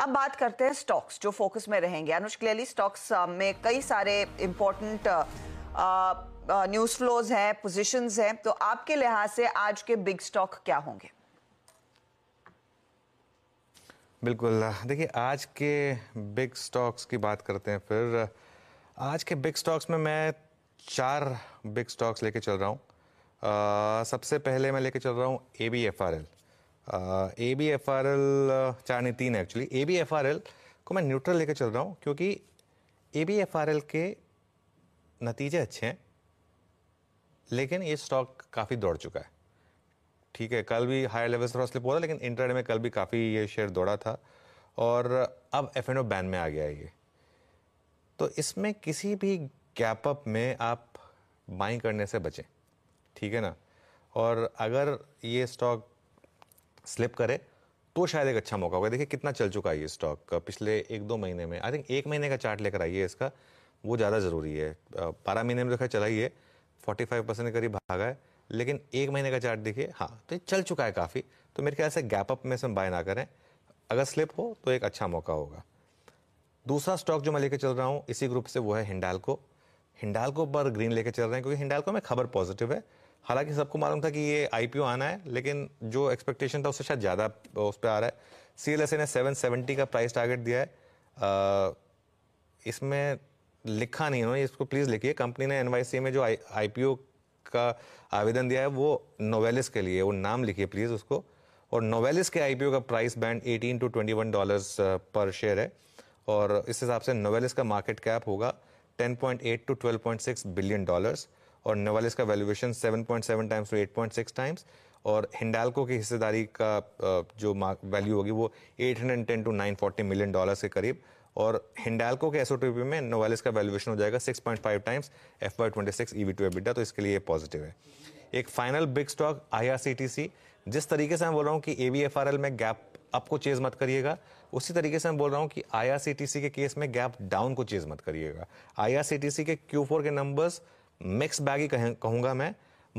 अब बात करते हैं स्टॉक्स जो फोकस में रहेंगे अनुज क्लियरली स्टॉक्स में कई सारे इम्पोर्टेंट न्यूज फ्लोज हैं पोजीशंस हैं तो आपके लिहाज से आज के बिग स्टॉक क्या होंगे बिल्कुल देखिए आज के बिग स्टॉक्स की बात करते हैं फिर आज के बिग स्टॉक्स में मैं चार बिग स्टॉक्स लेके चल रहा हूँ सबसे पहले मैं लेके चल रहा हूँ A B F R L A B F R L चार नहीं तीन है actually A B F R L को मैं न्यूट्रल लेकर चल रहा हूँ क्योंकि A B F R L के नतीजे अच्छे हैं लेकिन ये स्टॉक काफ़ी दौड़ चुका है ठीक है कल भी हायर लेवल से थोड़ा स्लिप हुआ था लेकिन इंटरनेट में कल भी काफ़ी ये शेयर दौड़ा था और अब एफ एन ओ बैन में आ गया है ये तो इसमें किसी भी गैप अप में आप बाइंग करने से बचें ठीक है ना और अगर ये स्टॉक स्लिप करे तो शायद एक अच्छा मौका होगा देखिए कितना चल चुका है ये स्टॉक पिछले एक दो महीने में आई थिंक एक महीने का चार्ट लेकर आइए इसका वो ज़्यादा ज़रूरी है बारह महीने में तो खैर चला ही है फोर्टी फाइव परसेंट करीब भागा है लेकिन एक महीने का चार्ट देखिए हाँ तो ये चल चुका है काफ़ी तो मेरे ख्याल से गैप अप में से हम बाय ना करें अगर स्लिप हो तो एक अच्छा मौका होगा दूसरा स्टॉक जो मैं लेकर चल रहा हूँ इसी ग्रुप से वो है हिंडालको हिंडालको पर ग्रीन लेकर चल रहे हैं क्योंकि हिंडालको में खबर पॉजिटिव है हालांकि सबको मालूम था कि ये आई आना है लेकिन जो एक्सपेक्टेशन था उससे शायद ज़्यादा उस पर आ रहा है सी एल एस ए ने सेवन सेवेंटी का प्राइस टारगेट दिया है इसमें लिखा नहीं उन्होंने इसको प्लीज़ लिखिए कंपनी ने एन में जो आई पी का आवेदन दिया है वो नोवेलिस के लिए वो नाम लिखिए प्लीज़ उसको और नोवेलिस के आई का price band 18 to 21 dollars per share है और इस हिसाब से नोवेलिस का मार्केट कैप होगा 10.8 टू 12.6 बिलियन डॉलर्स और नवालिस का वैल्यूएशन 7.7 टाइम्स टू 8.6 टाइम्स और हिंडालको की हिस्सेदारी का जो वैल्यू होगी वो 810 टू 940 मिलियन डॉलर्स के करीब और हिंडालको के एस में नोवालिस का वैल्यूएशन हो जाएगा 6.5 times F Y twenty six E to तो इसके लिए पॉजिटिव है एक फाइनल बिग स्टॉक आई जिस तरीके से मैं बोल रहा हूँ कि A V F R L में गैप अप को चेज मत करिएगा उसी तरीके से मैं बोल रहा हूँ कि आई के केस में गैप डाउन को चेज मत करिएगा आई के क्यू के नंबर्स मिक्स बैग ही कहूँगा मैं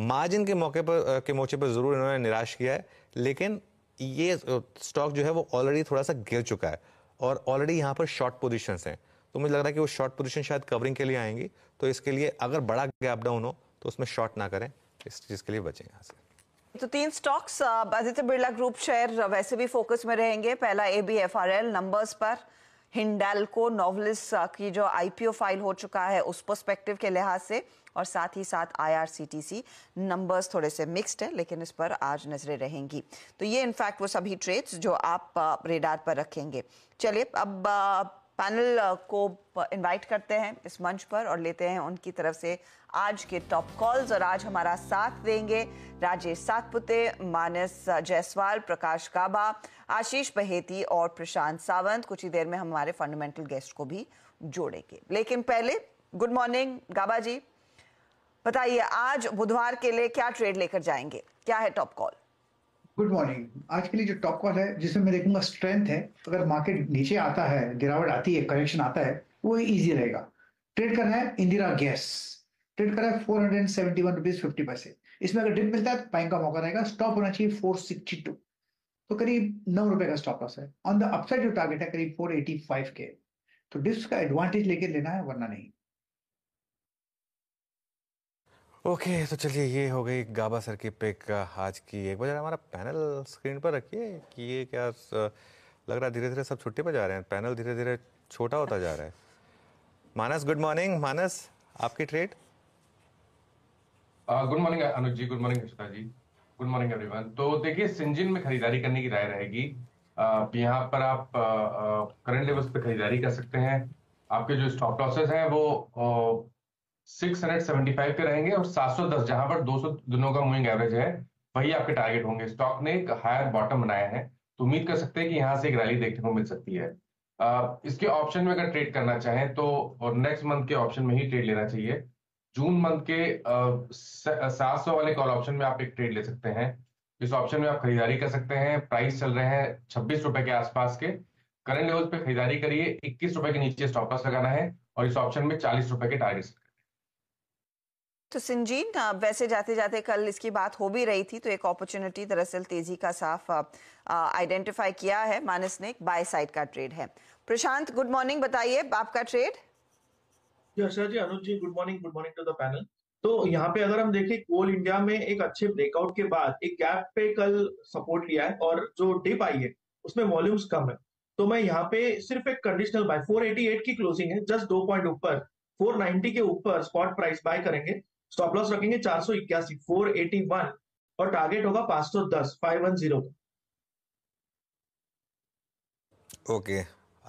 मार्जिन के मौके पर के मोर्चे पर ज़रूर इन्होंने निराश किया है लेकिन ये स्टॉक जो है वो ऑलरेडी थोड़ा सा गिर चुका है और ऑलरेडी यहाँ पर शॉर्ट पोजिशन हैं तो मुझे लग रहा है कि वो शॉर्ट पोजिशन शायद कवरिंग के लिए आएंगी तो इसके लिए अगर बड़ा गैप डाउन हो तो उसमें शॉर्ट ना करें इस चीज़ के लिए बचें यहाँ से तो तीन stocks Aditya Birla group share वैसे भी फोकस में रहेंगे पहला A B F R L numbers पर को नॉवलिस की जो आईपीओ फाइल हो चुका है उस पर्सपेक्टिव के लिहाज से और साथ ही साथ आईआरसीटीसी नंबर्स थोड़े से मिक्स्ड है लेकिन इस पर आज नजरें रहेंगी तो ये इनफैक्ट वो सभी ट्रेड्स जो आप रेडार पर रखेंगे चलिए अब पैनल uh, को इनवाइट uh, करते हैं इस मंच पर और लेते हैं उनकी तरफ से आज के टॉप कॉल्स और आज हमारा साथ देंगे राजेश सातपुते मानस uh, जायसवाल प्रकाश काबा आशीष बहेती और प्रशांत सावंत कुछ ही देर में हमारे फंडामेंटल गेस्ट को भी जोड़ेंगे लेकिन पहले गुड मॉर्निंग गाबा जी बताइए आज बुधवार के लिए क्या ट्रेड लेकर जाएंगे क्या है टॉप कॉल गुड मॉर्निंग आज के लिए जो टॉप कॉल है जिसमें मैं देखूंगा स्ट्रेंथ है अगर मार्केट नीचे आता है गिरावट आती है करेक्शन आता है वो इजी रहेगा ट्रेड करना है इंदिरा गैस ट्रेड करना है four hundred seventy one rupees fifty पैसे इसमें अगर डिप मिलता है तो पाइंग का मौका रहेगा स्टॉप होना चाहिए फोर सिक्सटी टू तो करीब नौ रुपए का स्टॉप लॉस है ऑन द अपसाइड जो टारगेट है करीब फोर एटी फाइव के तो डिप्स का एडवांटेज लेके लेना है वरना नहीं ओके तो चलिए ये हो गई गाबा सर की पिक आज की एक बजे हमारा पैनल स्क्रीन पर रखिए कि ये क्या लग रहा है धीरे धीरे सब छुट्टी पर जा रहे हैं पैनल धीरे धीरे छोटा होता जा रहा है मानस गुड मॉर्निंग मानस आपकी trade good morning Anuj ji good morning Akshata ji good morning everyone तो देखिए सिंजिन में खरीदारी करने की राय रहेगी यहाँ पर आप करंट लेवल्स पे खरीदारी कर सकते हैं आपके जो स्टॉप लॉसेस हैं वो 675 पे रहेंगे और 710 जहां पर 200 दिनों का मूविंग एवरेज है वही आपके टारगेट होंगे स्टॉक ने एक हायर बॉटम बनाया है तो उम्मीद कर सकते हैं कि यहाँ से एक रैली देखने को मिल सकती है इसके ऑप्शन में अगर ट्रेड करना चाहें तो और नेक्स्ट मंथ के ऑप्शन में ही ट्रेड लेना चाहिए जून मंथ के सात सौ वाले कॉल ऑप्शन में आप एक ट्रेड ले सकते हैं इस ऑप्शन में आप खरीदारी कर सकते हैं प्राइस चल रहे हैं छब्बीस रुपए के आसपास के करंट लेवल पे खरीदारी करिए इक्कीस रुपए के नीचे स्टॉप लॉस लगाना है और इस ऑप्शन में चालीस रुपए के टारगेट तो सिंजीन वैसे जाते जाते कल इसकी बात हो भी रही थी तो एक अपॉर्चुनिटी दरअसल तेजी का साफ आइडेंटिफाई किया है मानस ने बाय साइड का ट्रेड है प्रशांत गुड मॉर्निंग बताइए आपका trade ji Anuj ji good morning good morning to the panel तो यहाँ पे अगर हम देखें कोल इंडिया में एक अच्छे ब्रेकआउट के बाद एक गैप पे कल सपोर्ट लिया है और जो डिप आई है उसमें वॉल्यूम्स कम है तो मैं यहाँ पे सिर्फ एक कंडीशनल बाय 488 की क्लोजिंग है जस्ट दो पॉइंट ऊपर 490 के ऊपर स्पॉट प्राइस बाय करेंगे स्टॉप लॉस रखेंगे चार सौ इक्यासी फोर एटी वन और टारगेट होगा पांच सौ दस five one zero okay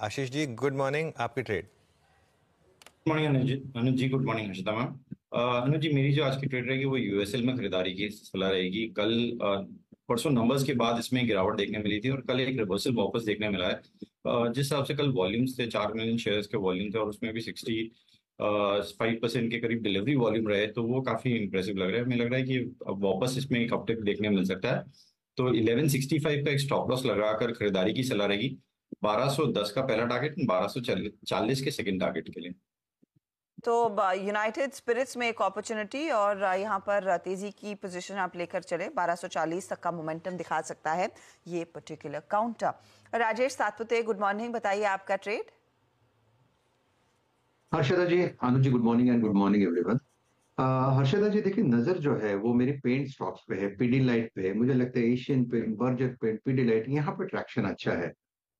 Ashish ji good morning आपकी trade good morning Anuj Anuj ji good morning Harshita ma'am Anuj ji मेरी जो आज की ट्रेड रहेगी वो यूएसएल में खरीदारी की सलाह रहेगी कल uh, परसों नंबर्स के बाद इसमें गिरावट देखने मिली थी और कल एक रिवर्सल वापस देखने मिला है uh, जिस हिसाब से कल वॉल्यूम्स थे चार मिलियन शेयर्स के वॉल्यूम थे और उसमें भी सिक्सटी फाइव परसेंट के करीब डिलीवरी वॉल्यूम रहे तो वो काफी इंप्रेसिव लग रहा है हमें लग रहा है कि अब वापस इसमें एक अपटेक देखने मिल सकता है तो 1165 का एक स्टॉप लॉस लगाकर खरीदारी की सलाह रहेगी 1210 का पहला टारगेट बारह 1240 के सेकेंड टारगेट के लिए तो यूनाइटेड स्पिरिट्स में एक अपॉर्चुनिटी और यहाँ पर तेजी की पोजीशन आप लेकर चले 1240 तक का मोमेंटम दिखा सकता है ये particular counter Rajesh Satpute good morning बताइए आपका trade Harshada ji Anand ji good morning and good morning everyone Harshada ji देखिए नजर जो है वो मेरे पेंट स्टॉक्स पे है पीडी लाइट पे मुझे लगता है Asian paint Berger paint Pidilite यहाँ पे ट्रैक्शन अच्छा है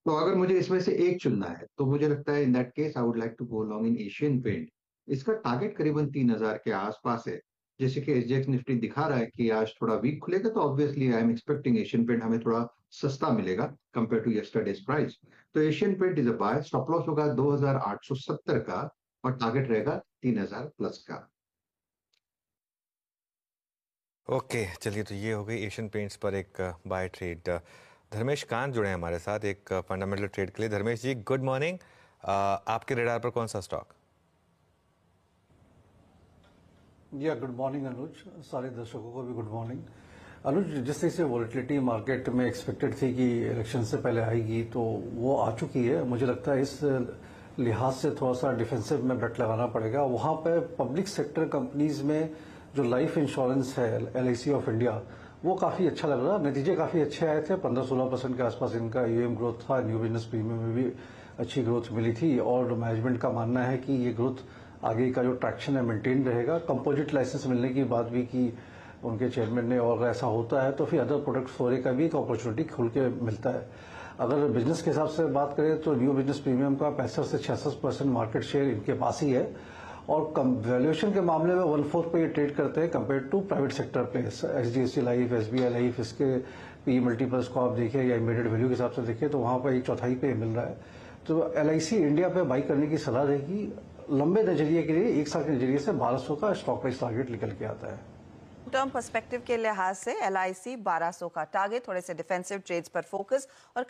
तो अगर मुझे इसमें से एक चुनना है तो मुझे लगता है in that case I would like to go long in Asian paint इसका टारगेट करीबन तीन हजार के आसपास है जैसे कि जेक्स निफ्टी दिखा रहा है कि आज थोड़ा वीक खुलेगा तो obviously I am expecting Asian paint हमें थोड़ा सस्ता मिलेगा कंपेयर टू यस्टरडेज प्राइस तो Asian paint is a buy stop loss होगा दो का और टारगेट रहेगा तीन हजार प्लस का ओके okay, चलिए तो ये हो गई एशियन पेंट्स पर एक buy uh, trade Dharmesh Kant जुड़े हैं हमारे साथ एक फंडामेंटल uh, ट्रेड के लिए Dharmesh ji good morning uh, आपके रेडार पर कौन सा स्टॉक या गुड मॉर्निंग अनुज सारे दर्शकों को भी गुड मॉर्निंग अनुज जिस तरह से वॉलिटिलिटी मार्केट में एक्सपेक्टेड थी कि इलेक्शन से पहले आएगी तो वो आ चुकी है मुझे लगता है इस लिहाज से थोड़ा सा डिफेंसिव में बेट लगाना पड़ेगा वहाँ पर पब्लिक सेक्टर कंपनीज में जो लाइफ इंश्योरेंस है एल ऑफ इंडिया वो काफ़ी अच्छा लग रहा नतीजे काफ़ी अच्छे आए थे पंद्रह सोलह परसेंट के आसपास इनका यूएम ग्रोथ था न्यू बिजनेस प्रीमियम में भी अच्छी ग्रोथ मिली थी और मैनेजमेंट का मानना है कि ये ग्रोथ आगे का जो ट्रैक्शन है मेंटेन रहेगा कंपोजिट लाइसेंस मिलने की बात भी की उनके चेयरमैन ने और ऐसा होता है तो फिर अदर प्रोडक्ट सोरे का भी एक अपॉर्चुनिटी खुल के मिलता है अगर बिजनेस के हिसाब से बात करें तो न्यू बिजनेस प्रीमियम का पैंसठ से छियासठ परसेंट मार्केट शेयर इनके पास ही है और कम वैल्यूएशन के मामले में वन फोर्थ पे ये ट्रेड करते हैं कंपेयर टू प्राइवेट सेक्टर पे H D S C life S B I life इसके पी मल्टीपल्स e को आप देखें या इमीडिएट वैल्यू के हिसाब से देखिए तो वहाँ पर एक चौथाई पे मिल रहा है तो एल इंडिया पे बाई करने की सलाह रहेगी लंबे नजरिए के लिए एक साल के नजरिए से बारह सौ का स्टॉक प्राइस टारगेट निकल के आता है टर्म पर्सपेक्टिव के लिहाज से एल आई सी बारह सौ का टारगेट थोड़े से डिफेंसिव ट्रेड्स पर फोकस और